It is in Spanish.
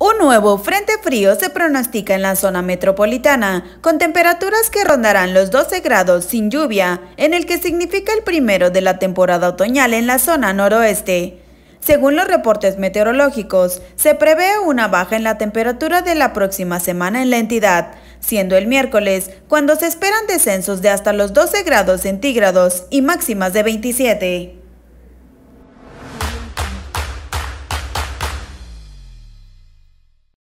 Un nuevo frente frío se pronostica en la zona metropolitana, con temperaturas que rondarán los 12 grados sin lluvia, en el que significa el primero de la temporada otoñal en la zona noroeste. Según los reportes meteorológicos, se prevé una baja en la temperatura de la próxima semana en la entidad, siendo el miércoles cuando se esperan descensos de hasta los 12 grados centígrados y máximas de 27.